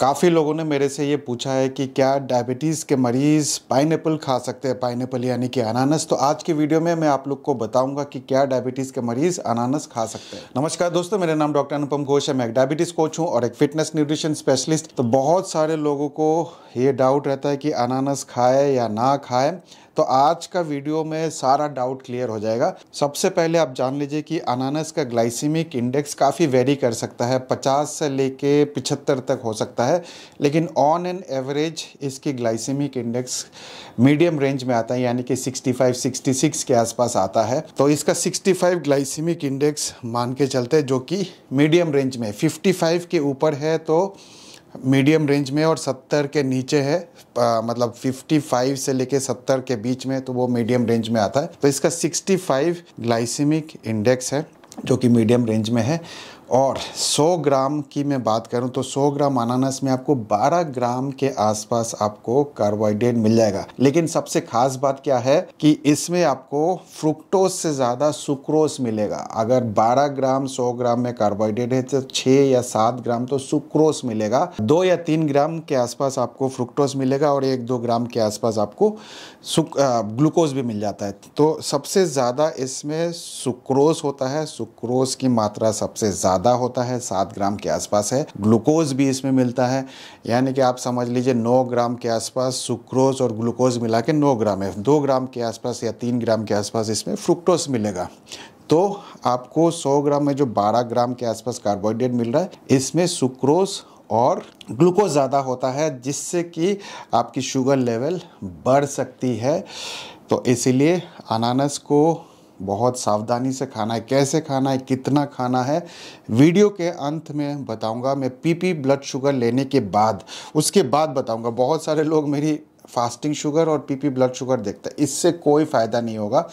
काफ़ी लोगों ने मेरे से ये पूछा है कि क्या डायबिटीज़ के मरीज़ पाइन खा सकते हैं पाइन यानी कि अनानस तो आज की वीडियो में मैं आप लोग को बताऊंगा कि क्या डायबिटीज़ के मरीज़ अनानस खा सकते हैं नमस्कार दोस्तों मेरा नाम डॉक्टर अनुपम घोष है मैं एक डायबिटीज़ कोच हूँ और एक फिटनेस न्यूट्रिशन स्पेशलिस्ट तो बहुत सारे लोगों को ये डाउट रहता है कि अनानस खाए या ना खाए तो आज का वीडियो में सारा डाउट क्लियर हो जाएगा सबसे पहले आप जान लीजिए कि अनानस का ग्लाइसिमिक इंडेक्स काफ़ी वेरी कर सकता है 50 से लेके 75 तक हो सकता है लेकिन ऑन एन एवरेज इसकी ग्लाइसिमिक इंडेक्स मीडियम रेंज में आता है यानी कि 65 66 के आसपास आता है तो इसका 65 ग्लाइसिमिक इंडेक्स मान के चलते जो कि मीडियम रेंज में 55 के ऊपर है तो मीडियम रेंज में और 70 के नीचे है आ, मतलब 55 से लेके 70 के बीच में तो वो मीडियम रेंज में आता है तो इसका 65 ग्लाइसेमिक इंडेक्स है जो कि मीडियम रेंज में है और 100 ग्राम की मैं बात करूं तो 100 ग्राम अनानास में आपको 12 ग्राम के आसपास आपको कार्बोहाइड्रेट मिल जाएगा लेकिन सबसे खास बात क्या है कि इसमें आपको फ्रुक्टोज से ज़्यादा सुक्रोज मिलेगा अगर 12 ग्राम 100 ग्राम में कार्बोहाइड्रेट है तो 6 या 7 ग्राम तो सुक्रोज मिलेगा दो या तीन ग्राम के आसपास आपको फ्रुक्टोज मिलेगा और एक दो ग्राम के आसपास आपको ग्लूकोज भी मिल जाता है तो सबसे ज़्यादा इसमें सुक्रोज होता है सुक्रोज की मात्रा सबसे ज़्यादा ज़्यादा होता है सात ग्राम के आसपास है ग्लूकोज भी इसमें मिलता है यानी कि आप समझ लीजिए नौ ग्राम के आसपास सुक्रोज और ग्लूकोज मिला के नौ ग्राम है दो ग्राम के आसपास या तीन ग्राम के आसपास इसमें फ्रुक्टोज मिलेगा तो आपको 100 ग्राम में जो 12 ग्राम के आसपास कार्बोहाइड्रेट मिल रहा है इसमें सुक्रोज और ग्लूकोज ज़्यादा होता है जिससे कि आपकी शुगर लेवल बढ़ सकती है तो इसीलिए अनानस को बहुत सावधानी से खाना है कैसे खाना है कितना खाना है वीडियो के अंत में बताऊंगा मैं पीपी ब्लड शुगर लेने के बाद उसके बाद बताऊंगा बहुत सारे लोग मेरी फास्टिंग शुगर और पीपी ब्लड शुगर देखता है इससे कोई फ़ायदा नहीं होगा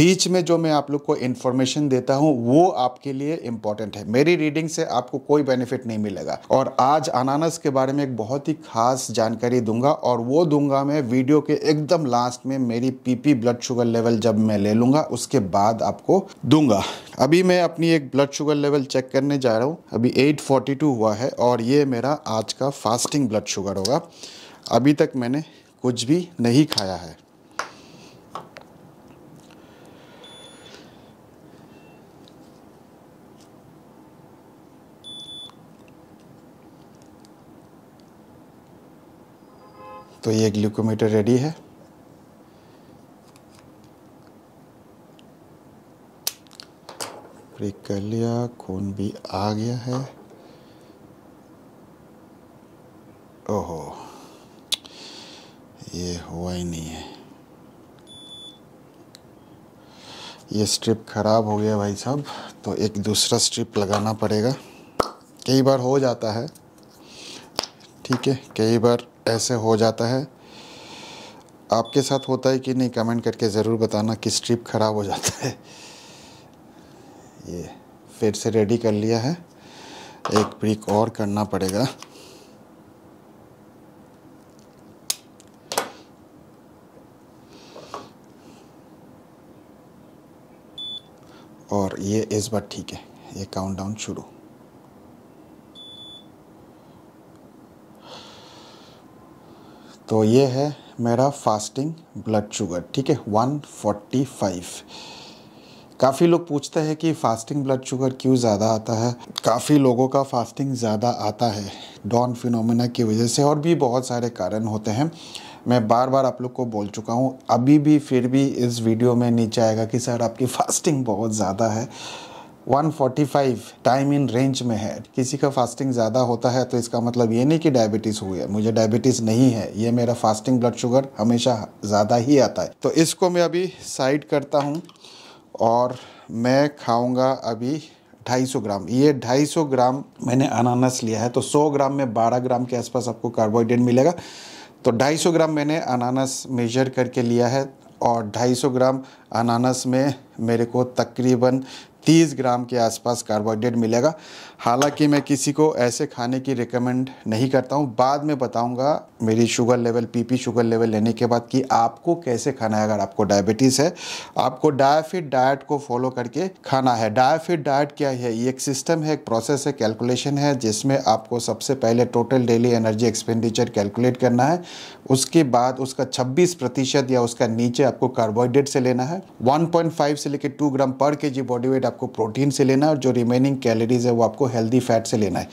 बीच में जो मैं आप लोग को इन्फॉर्मेशन देता हूँ वो आपके लिए इम्पॉर्टेंट है मेरी रीडिंग से आपको कोई बेनिफिट नहीं मिलेगा और आज अनानस के बारे में एक बहुत ही खास जानकारी दूंगा और वो दूंगा मैं वीडियो के एकदम लास्ट में मेरी पीपी ब्लड शुगर लेवल जब मैं ले लूँगा उसके बाद आपको दूंगा अभी मैं अपनी एक ब्लड शुगर लेवल चेक करने जा रहा हूँ अभी एट हुआ है और ये मेरा आज का फास्टिंग ब्लड शुगर होगा अभी तक मैंने कुछ भी नहीं खाया है तो ये ग्लूकोमीटर रेडी है लिया खून भी आ गया है ओहो ये हुआ ही नहीं है ये स्ट्रिप ख़राब हो गया भाई साहब तो एक दूसरा स्ट्रिप लगाना पड़ेगा कई बार हो जाता है ठीक है कई बार ऐसे हो जाता है आपके साथ होता है कि नहीं कमेंट करके ज़रूर बताना कि स्ट्रिप ख़राब हो जाता है ये फिर से रेडी कर लिया है एक ब्रिक और करना पड़ेगा और ये इस बार ठीक है ये डाउन शुरू तो ये है मेरा फास्टिंग ब्लड शुगर ठीक है 145 काफ़ी लोग पूछते हैं कि फास्टिंग ब्लड शुगर क्यों ज़्यादा आता है काफ़ी लोगों का फास्टिंग ज़्यादा आता है डॉन फिनोमिना की वजह से और भी बहुत सारे कारण होते हैं मैं बार बार आप लोग को बोल चुका हूँ अभी भी फिर भी इस वीडियो में नीचे आएगा कि सर आपकी फास्टिंग बहुत ज़्यादा है 145 टाइम इन रेंज में है किसी का फास्टिंग ज़्यादा होता है तो इसका मतलब ये नहीं कि डायबिटीज़ हुई है मुझे डायबिटीज़ नहीं है ये मेरा फास्टिंग ब्लड शुगर हमेशा ज़्यादा ही आता है तो इसको मैं अभी साइड करता हूँ और मैं खाऊंगा अभी 250 ग्राम ये 250 ग्राम मैंने अनानस लिया है तो 100 ग्राम में 12 ग्राम के आसपास आपको कार्बोहाइड्रेट मिलेगा तो 250 ग्राम मैंने अनानास मेजर करके लिया है और 250 ग्राम अनानास में मेरे को तकरीबन 30 ग्राम के आसपास कार्बोहाइड्रेट मिलेगा हालांकि मैं किसी को ऐसे खाने की रिकमेंड नहीं करता हूँ बाद में बताऊंगा मेरी sugar level PP sugar level लेने के बाद कि आपको कैसे खाना है अगर आपको डायबिटीज़ है आपको डायाफिट डाइट को फॉलो करके खाना है डायाफिट डाइट क्या है ये एक सिस्टम है एक प्रोसेस है कैलकुलेशन है जिसमें आपको सबसे पहले total daily energy expenditure calculate करना है उसके बाद उसका छब्बीस प्रतिशत या उसका नीचे आपको कार्बोहाइड्रेट से लेना है वन से लेकर टू ग्राम पर के जी बॉडी वेट आपको प्रोटीन से लेना है और जो रिमेनिंग कैलरीज है वो आपको हेल्दी फैट से लेना है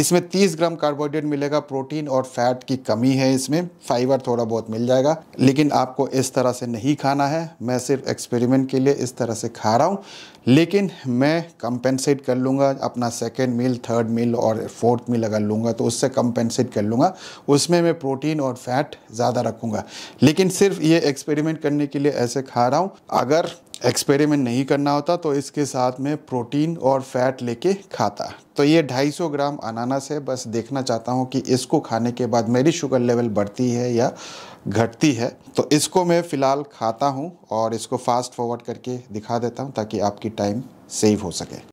इसमें 30 ग्राम कार्बोहाइड्रेट मिलेगा प्रोटीन और फैट की कमी है इसमें फाइबर थोड़ा बहुत मिल जाएगा लेकिन आपको इस तरह से नहीं खाना है मैं सिर्फ एक्सपेरिमेंट के लिए इस तरह से खा रहा हूँ लेकिन मैं कंपेंसेट कर लूँगा अपना सेकेंड मील थर्ड मील और फोर्थ मील अगर लूँगा तो उससे कंपेंसेट कर लूँगा उसमें मैं प्रोटीन और फैट ज़्यादा रखूँगा लेकिन सिर्फ ये एक्सपेरिमेंट करने के लिए ऐसे खा रहा हूँ अगर एक्सपेरिमेंट नहीं करना होता तो इसके साथ में प्रोटीन और फैट लेके खाता तो ये 250 ग्राम अनानास है बस देखना चाहता हूँ कि इसको खाने के बाद मेरी शुगर लेवल बढ़ती है या घटती है तो इसको मैं फ़िलहाल खाता हूँ और इसको फास्ट फॉरवर्ड करके दिखा देता हूँ ताकि आपकी टाइम सेव हो सके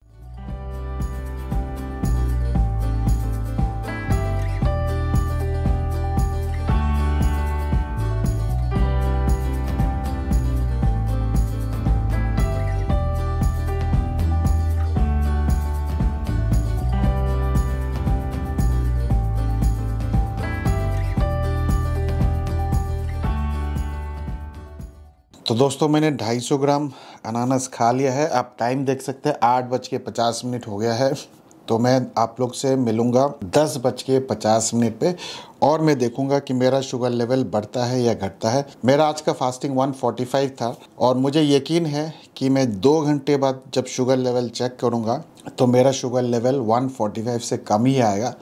दोस्तों मैंने 250 ग्राम अनानास खा लिया है आप टाइम देख सकते हैं आठ बज के पचास मिनट हो गया है तो मैं आप लोग से मिलूँगा दस बज के पचास मिनट पे और मैं देखूंगा कि मेरा शुगर लेवल बढ़ता है या घटता है मेरा आज का फास्टिंग 145 था और मुझे यकीन है कि मैं दो घंटे बाद जब शुगर लेवल चेक करूंगा तो मेरा शुगर लेवल 145 से कम ही आएगा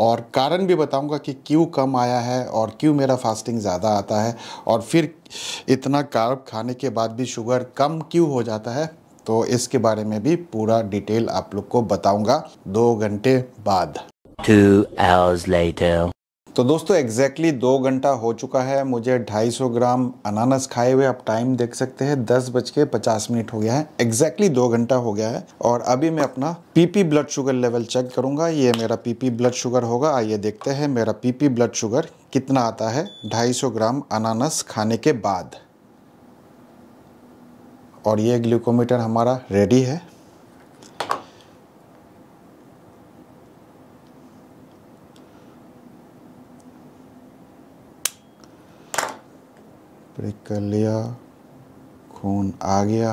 और कारण भी बताऊंगा कि क्यों कम आया है और क्यों मेरा फास्टिंग ज़्यादा आता है और फिर इतना कार्ब खाने के बाद भी शुगर कम क्यों हो जाता है तो इसके बारे में भी पूरा डिटेल आप लोग को बताऊंगा दो घंटे बाद Two hours later. तो दोस्तों एग्जैक्टली exactly दो घंटा हो चुका है मुझे 250 ग्राम अनानास खाए हुए आप टाइम देख सकते हैं दस बज के पचास मिनट हो गया है एग्जैक्टली exactly दो घंटा हो गया है और अभी मैं अपना PP blood sugar level check करूंगा ये मेरा पीपी ब्लड शुगर होगा आइए देखते हैं मेरा पीपी ब्लड शुगर कितना आता है 250 ग्राम अनानास खाने के बाद और ये ग्लूकोमीटर हमारा रेडी है ब्रेक कर लिया खून आ गया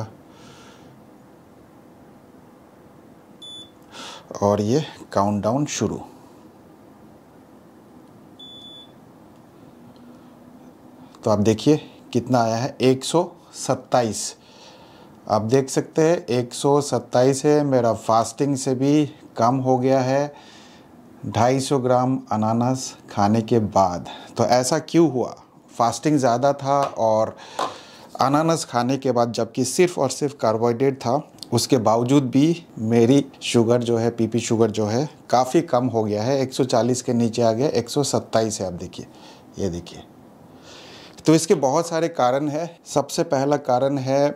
और ये काउंटडाउन शुरू तो आप देखिए कितना आया है 127 आप देख सकते हैं 127 है मेरा फास्टिंग से भी कम हो गया है 250 ग्राम अनानास खाने के बाद तो ऐसा क्यों हुआ फास्टिंग ज़्यादा था और अनानास खाने के बाद जबकि सिर्फ और सिर्फ कार्बोहाइड्रेट था उसके बावजूद भी मेरी शुगर जो है पीपी शुगर जो है काफ़ी कम हो गया है 140 के नीचे आ गया 127 है आप देखिए ये देखिए तो इसके बहुत सारे कारण है सबसे पहला कारण है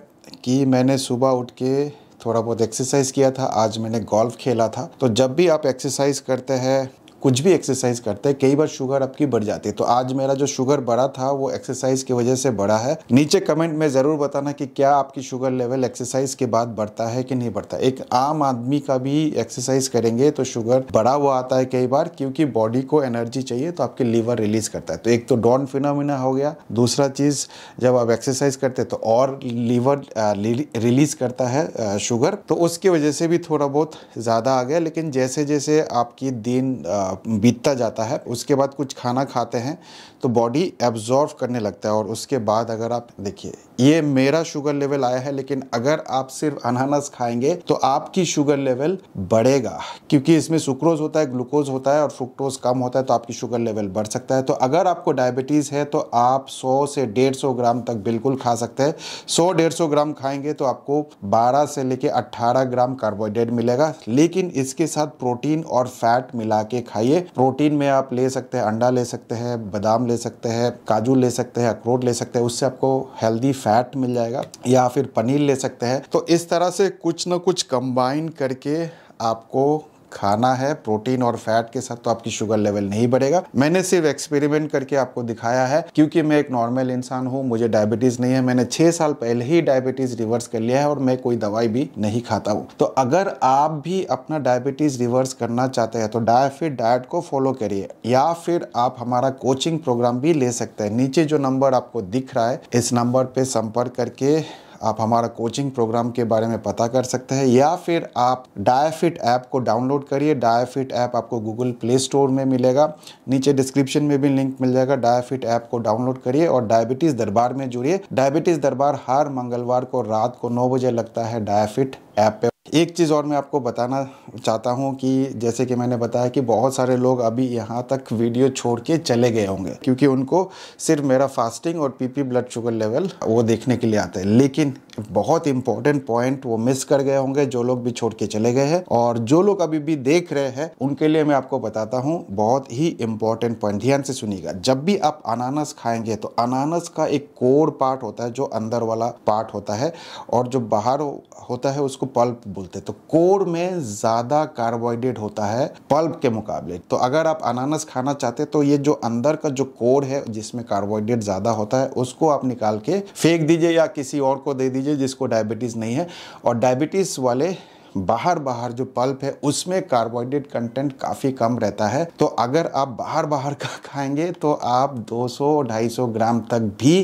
कि मैंने सुबह उठ के थोड़ा बहुत एक्सरसाइज किया था आज मैंने गोल्फ खेला था तो जब भी आप एक्सरसाइज करते हैं कुछ भी एक्सरसाइज करते हैं कई बार शुगर आपकी बढ़ जाती है तो आज मेरा जो शुगर बढ़ा था वो एक्सरसाइज की वजह से बढ़ा है नीचे कमेंट में ज़रूर बताना कि क्या आपकी शुगर लेवल एक्सरसाइज के बाद बढ़ता है कि नहीं बढ़ता एक आम आदमी का भी एक्सरसाइज करेंगे तो शुगर बढ़ा हुआ आता है कई बार क्योंकि बॉडी को एनर्जी चाहिए तो आपके लीवर रिलीज करता है तो एक तो डॉन फिनोमिना हो गया दूसरा चीज़ जब आप एक्सरसाइज करते तो और लीवर रिलीज करता है शुगर तो उसकी वजह से भी थोड़ा बहुत ज़्यादा आ गया लेकिन जैसे जैसे आपकी दिन आ, बीतता जाता है उसके बाद कुछ खाना खाते हैं तो बॉडी एब्जॉर्व करने लगता है और उसके बाद अगर आप देखिए ये मेरा शुगर लेवल आया है लेकिन अगर आप सिर्फ अनानास खाएंगे तो आपकी शुगर लेवल बढ़ेगा क्योंकि इसमें सुक्रोज होता है ग्लूकोज होता है और फ्रुक्टोज कम होता है तो आपकी शुगर लेवल बढ़ सकता है तो अगर आपको डायबिटीज़ है तो आप 100 से 150 ग्राम तक बिल्कुल खा सकते हैं 100 डेढ़ ग्राम खाएंगे तो आपको 12 से लेके 18 ग्राम कार्बोहाइड्रेट मिलेगा लेकिन इसके साथ प्रोटीन और फैट मिला के खा खाइए प्रोटीन में आप ले सकते हैं अंडा ले सकते हैं बादाम ले सकते हैं काजू ले सकते हैं अखरोट ले सकते हैं उससे आपको हेल्दी फैट मिल जाएगा या फिर पनीर ले सकते हैं तो इस तरह से कुछ ना कुछ कंबाइन करके आपको खाना है प्रोटीन और फैट के साथ तो आपकी शुगर लेवल नहीं बढ़ेगा मैंने सिर्फ एक्सपेरिमेंट करके आपको दिखाया है क्योंकि मैं एक नॉर्मल इंसान हूँ मुझे डायबिटीज़ नहीं है मैंने छह साल पहले ही डायबिटीज़ रिवर्स कर लिया है और मैं कोई दवाई भी नहीं खाता हूँ तो अगर आप भी अपना डायबिटीज़ रिवर्स करना चाहते हैं तो डायफिट डाइट को फॉलो करिए या फिर आप हमारा कोचिंग प्रोग्राम भी ले सकते हैं नीचे जो नंबर आपको दिख रहा है इस नंबर पर संपर्क करके आप हमारा कोचिंग प्रोग्राम के बारे में पता कर सकते हैं या फिर आप डायाफिट ऐप को डाउनलोड करिए डायाफिट ऐप आपको गूगल प्ले स्टोर में मिलेगा नीचे डिस्क्रिप्शन में भी लिंक मिल जाएगा डायाफिट ऐप को डाउनलोड करिए और डायबिटीज़ दरबार में जुड़िए डायबिटीज़ दरबार हर मंगलवार को रात को नौ बजे लगता है डायाफिट ऐप पे एक चीज़ और मैं आपको बताना चाहता हूँ कि जैसे कि मैंने बताया कि बहुत सारे लोग अभी यहाँ तक वीडियो छोड़ के चले गए होंगे क्योंकि उनको सिर्फ मेरा फास्टिंग और पीपी ब्लड शुगर लेवल वो देखने के लिए आता है लेकिन बहुत इंपॉर्टेंट पॉइंट वो मिस कर गए होंगे जो लोग भी छोड़ के चले गए हैं और जो लोग अभी भी देख रहे हैं उनके लिए मैं आपको बताता हूँ बहुत ही इंपॉर्टेंट पॉइंट ध्यान से सुनिएगा जब भी आप अनानस खाएंगे तो अनानस का एक कोर पार्ट होता है जो अंदर वाला पार्ट होता है और जो बाहर होता है उसको पल्प बोलते हैं तो कोर में ज़्यादा कार्बोहाइड्रेट होता है पल्प के मुकाबले तो अगर आप अनानस खाना चाहते तो ये जो अंदर का जो कोर है जिसमें कार्बोहाइड्रेट ज़्यादा होता है उसको आप निकाल के फेंक दीजिए या किसी और को दे दीजिए लीजिए जिसको डायबिटीज़ नहीं है और डायबिटीज़ वाले बाहर बाहर जो पल्प है उसमें कार्बोहाइड्रेट कंटेंट काफ़ी कम रहता है तो अगर आप बाहर बाहर का खाएंगे तो आप 200-250 ग्राम तक भी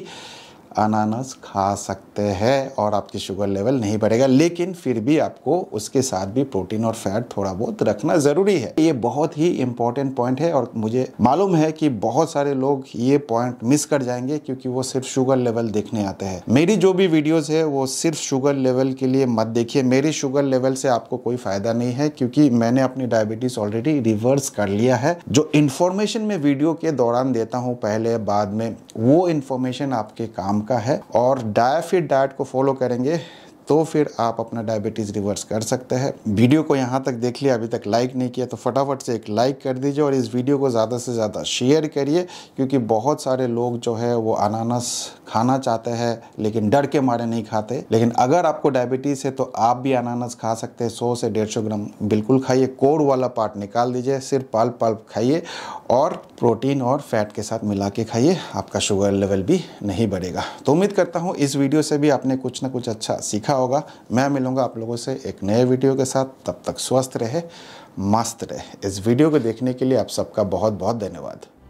अनानास खा सकते हैं और आपकी शुगर लेवल नहीं बढ़ेगा लेकिन फिर भी आपको उसके साथ भी प्रोटीन और फैट थोड़ा बहुत रखना ज़रूरी है ये बहुत ही इंपॉर्टेंट पॉइंट है और मुझे मालूम है कि बहुत सारे लोग ये पॉइंट मिस कर जाएंगे क्योंकि वो सिर्फ शुगर लेवल देखने आते हैं मेरी जो भी वीडियोज़ है वो सिर्फ शुगर लेवल के लिए मत देखिए मेरी शुगर लेवल से आपको कोई फ़ायदा नहीं है क्योंकि मैंने अपनी डायबिटीज़ ऑलरेडी रिवर्स कर लिया है जो इन्फॉर्मेशन मैं वीडियो के दौरान देता हूँ पहले बाद में वो इन्फॉर्मेशन आपके काम का है और डायाफिट डाइट को फॉलो करेंगे तो फिर आप अपना डायबिटीज़ रिवर्स कर सकते हैं वीडियो को यहाँ तक देख लिया अभी तक लाइक नहीं किया तो फटाफट से एक लाइक कर दीजिए और इस वीडियो को ज़्यादा से ज़्यादा शेयर करिए क्योंकि बहुत सारे लोग जो है वो अनानस खाना चाहते हैं लेकिन डर के मारे नहीं खाते लेकिन अगर आपको डायबिटीज़ है तो आप भी अनानास खा सकते हैं सौ से डेढ़ ग्राम बिल्कुल खाइए कोर वाला पार्ट निकाल दीजिए सिर्फ पल्प पल्प खाइए और प्रोटीन और फैट के साथ मिला के खाइए आपका शुगर लेवल भी नहीं बढ़ेगा तो उम्मीद करता हूँ इस वीडियो से भी आपने कुछ ना कुछ अच्छा सीखा होगा मैं मिलूंगा आप लोगों से एक नए वीडियो के साथ तब तक स्वस्थ रहे मस्त रहे इस वीडियो को देखने के लिए आप सबका बहुत बहुत धन्यवाद